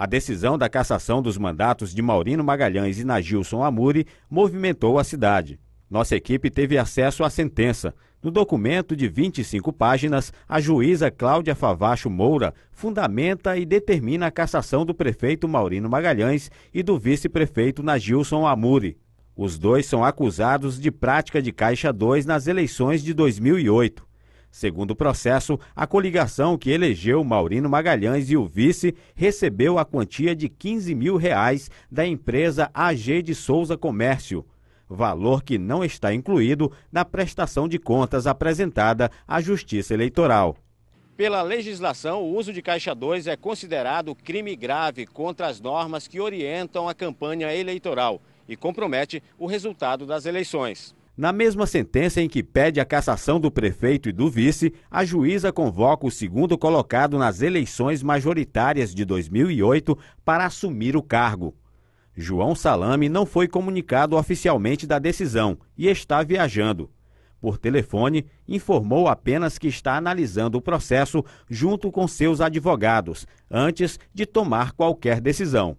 A decisão da cassação dos mandatos de Maurino Magalhães e Nagilson Amuri movimentou a cidade. Nossa equipe teve acesso à sentença. No documento de 25 páginas, a juíza Cláudia Favacho Moura fundamenta e determina a cassação do prefeito Maurino Magalhães e do vice-prefeito Nagilson Amuri. Os dois são acusados de prática de Caixa 2 nas eleições de 2008. Segundo o processo, a coligação que elegeu Maurino Magalhães e o vice recebeu a quantia de 15 mil reais da empresa AG de Souza Comércio, valor que não está incluído na prestação de contas apresentada à Justiça Eleitoral. Pela legislação, o uso de caixa 2 é considerado crime grave contra as normas que orientam a campanha eleitoral e compromete o resultado das eleições. Na mesma sentença em que pede a cassação do prefeito e do vice, a juíza convoca o segundo colocado nas eleições majoritárias de 2008 para assumir o cargo. João Salame não foi comunicado oficialmente da decisão e está viajando. Por telefone, informou apenas que está analisando o processo junto com seus advogados, antes de tomar qualquer decisão.